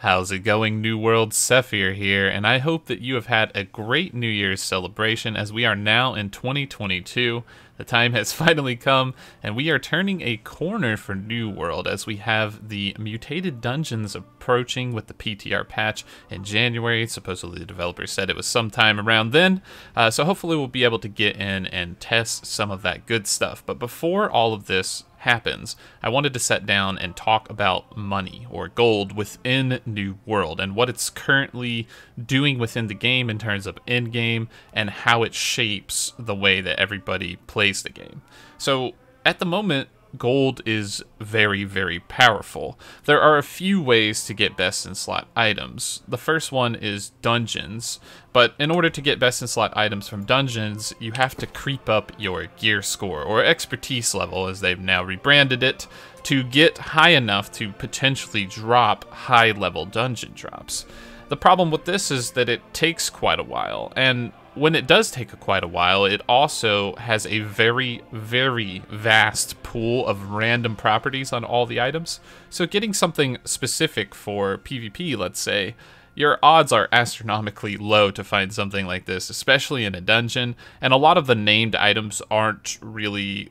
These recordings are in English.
How's it going, New World? Sephir here, and I hope that you have had a great New Year's celebration as we are now in 2022. The time has finally come, and we are turning a corner for New World as we have the mutated dungeons approaching with the PTR patch in January. Supposedly, the developer said it was sometime around then, uh, so hopefully, we'll be able to get in and test some of that good stuff. But before all of this, happens, I wanted to sit down and talk about money or gold within New World and what it's currently doing within the game in terms of endgame and how it shapes the way that everybody plays the game. So at the moment, gold is very, very powerful. There are a few ways to get best in slot items. The first one is dungeons, but in order to get best in slot items from dungeons, you have to creep up your gear score, or expertise level as they've now rebranded it, to get high enough to potentially drop high level dungeon drops. The problem with this is that it takes quite a while, and when it does take a, quite a while, it also has a very, very vast pool of random properties on all the items. So getting something specific for PvP, let's say, your odds are astronomically low to find something like this, especially in a dungeon, and a lot of the named items aren't really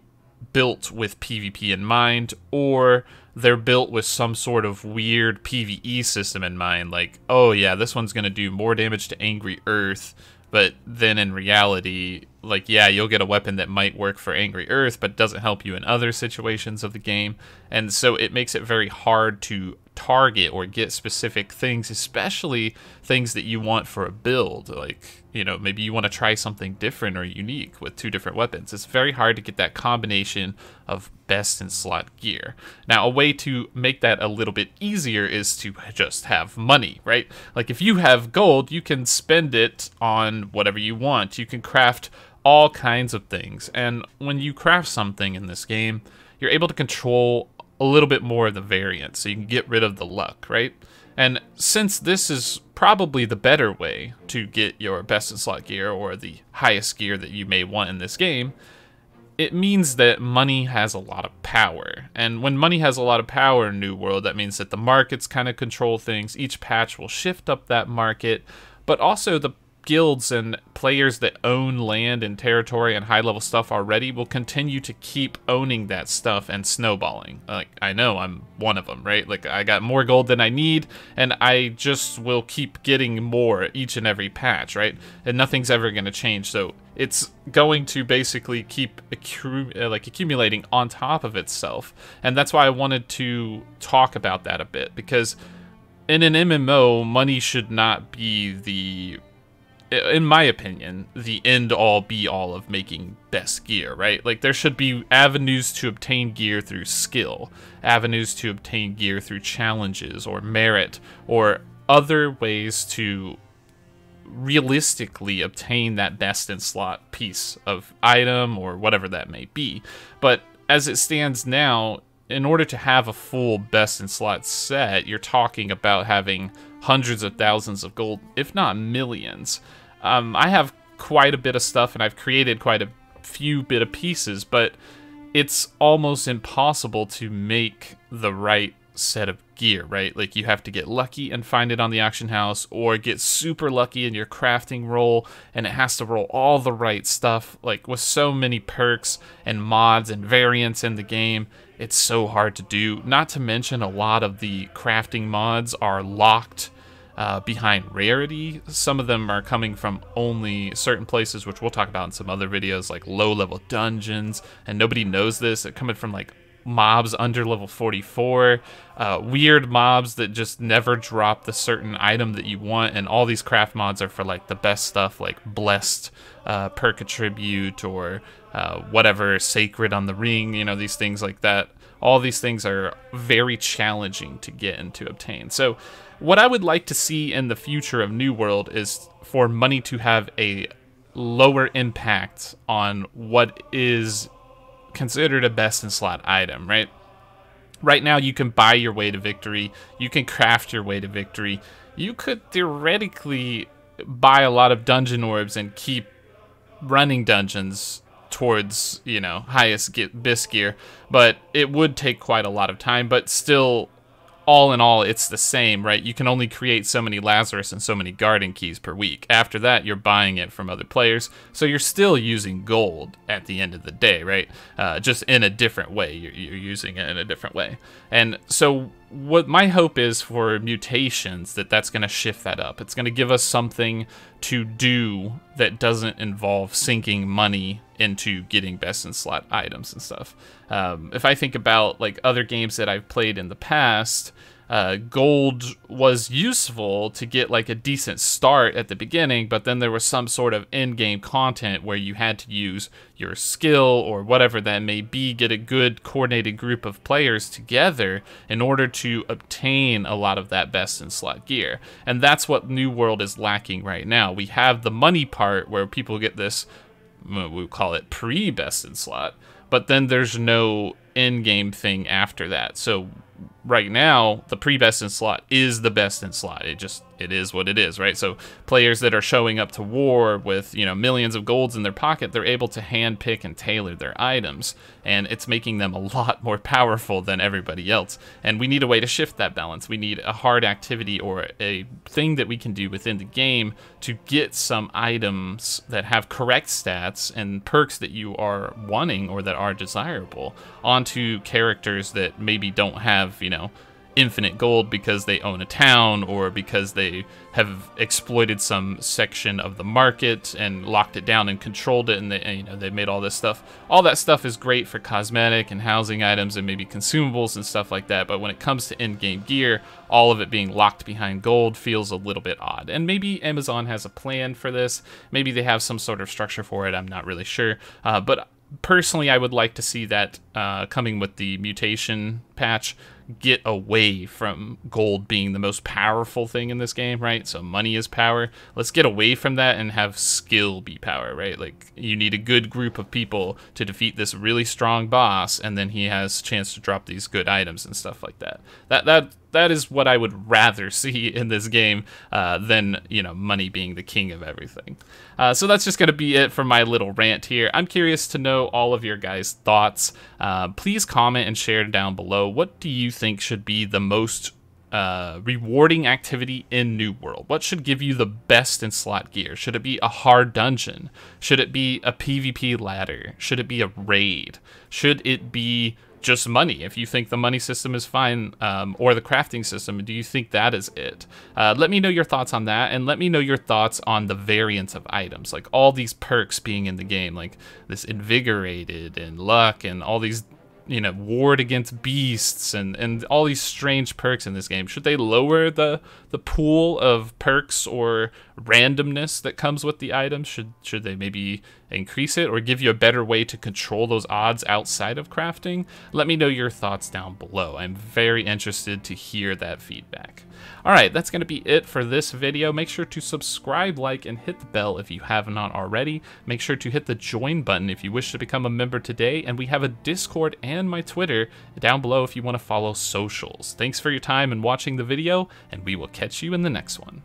built with PvP in mind, or they're built with some sort of weird PvE system in mind, like, oh yeah, this one's gonna do more damage to Angry Earth but then in reality like yeah you'll get a weapon that might work for angry earth but doesn't help you in other situations of the game and so it makes it very hard to target or get specific things especially things that you want for a build like you know maybe you want to try something different or unique with two different weapons it's very hard to get that combination of best in slot gear now a way to make that a little bit easier is to just have money right like if you have gold you can spend it on whatever you want you can craft all kinds of things. And when you craft something in this game, you're able to control a little bit more of the variance, so you can get rid of the luck, right? And since this is probably the better way to get your best in slot gear or the highest gear that you may want in this game, it means that money has a lot of power. And when money has a lot of power in New World, that means that the markets kind of control things. Each patch will shift up that market, but also the guilds and players that own land and territory and high level stuff already will continue to keep owning that stuff and snowballing. Like, I know I'm one of them, right? Like, I got more gold than I need, and I just will keep getting more each and every patch, right? And nothing's ever going to change. So it's going to basically keep accru uh, like accumulating on top of itself. And that's why I wanted to talk about that a bit because in an MMO, money should not be the in my opinion, the end all be all of making best gear, right? Like there should be avenues to obtain gear through skill, avenues to obtain gear through challenges or merit or other ways to realistically obtain that best in slot piece of item or whatever that may be. But as it stands now, in order to have a full best in slot set, you're talking about having hundreds of thousands of gold, if not millions. Um, I have quite a bit of stuff and I've created quite a few bit of pieces, but it's almost impossible to make the right set of gear, right? Like you have to get lucky and find it on the auction house or get super lucky in your crafting roll and it has to roll all the right stuff. Like with so many perks and mods and variants in the game, it's so hard to do. Not to mention a lot of the crafting mods are locked uh, behind rarity. Some of them are coming from only certain places, which we'll talk about in some other videos, like low level dungeons. And nobody knows this. They're coming from like mobs under level 44, uh, weird mobs that just never drop the certain item that you want, and all these craft mods are for like the best stuff, like blessed uh, perk attribute or uh, whatever sacred on the ring, you know, these things like that. All these things are very challenging to get and to obtain. So, what I would like to see in the future of New World is for money to have a lower impact on what is considered a best in slot item, right? Right now, you can buy your way to victory. You can craft your way to victory. You could theoretically buy a lot of dungeon orbs and keep running dungeons towards you know highest get bis gear but it would take quite a lot of time but still all in all, it's the same, right? You can only create so many Lazarus and so many garden keys per week. After that, you're buying it from other players, so you're still using gold at the end of the day, right? Uh, just in a different way. You're, you're using it in a different way. And so what my hope is for mutations that that's going to shift that up. It's going to give us something to do that doesn't involve sinking money into getting best in slot items and stuff. Um, if I think about like other games that I've played in the past, uh, gold was useful to get like a decent start at the beginning, but then there was some sort of end game content where you had to use your skill or whatever that may be, get a good coordinated group of players together in order to obtain a lot of that best in slot gear. And that's what New World is lacking right now. We have the money part where people get this, we call it pre best in slot, but then there's no end game thing after that. So right now, the pre-best in slot is the best in slot. It just it is what it is, right? So players that are showing up to war with you know millions of golds in their pocket, they're able to handpick and tailor their items and it's making them a lot more powerful than everybody else. And we need a way to shift that balance. We need a hard activity or a thing that we can do within the game to get some items that have correct stats and perks that you are wanting or that are desirable onto characters that maybe don't have, you know, infinite gold because they own a town or because they have exploited some section of the market and locked it down and controlled it and they and, you know they made all this stuff all that stuff is great for cosmetic and housing items and maybe consumables and stuff like that but when it comes to end game gear all of it being locked behind gold feels a little bit odd and maybe amazon has a plan for this maybe they have some sort of structure for it i'm not really sure uh, but personally, I would like to see that uh, coming with the mutation patch get away from gold being the most powerful thing in this game, right? So money is power. Let's get away from that and have skill be power, right? Like you need a good group of people to defeat this really strong boss and then he has chance to drop these good items and stuff like that. That that that is what I would rather see in this game uh, than you know money being the king of everything. Uh, so that's just going to be it for my little rant here. I'm curious to know all of your guys' thoughts. Uh, please comment and share down below. What do you think should be the most uh, rewarding activity in New World? What should give you the best in slot gear? Should it be a hard dungeon? Should it be a PvP ladder? Should it be a raid? Should it be just money. If you think the money system is fine um, or the crafting system, do you think that is it? Uh, let me know your thoughts on that and let me know your thoughts on the variants of items, like all these perks being in the game, like this invigorated and luck and all these you know, ward against beasts and, and all these strange perks in this game. Should they lower the the pool of perks or randomness that comes with the items? Should should they maybe increase it or give you a better way to control those odds outside of crafting? Let me know your thoughts down below. I'm very interested to hear that feedback. Alright, that's going to be it for this video. Make sure to subscribe, like, and hit the bell if you have not already. Make sure to hit the join button if you wish to become a member today, and we have a Discord and and my Twitter down below if you want to follow socials. Thanks for your time and watching the video, and we will catch you in the next one.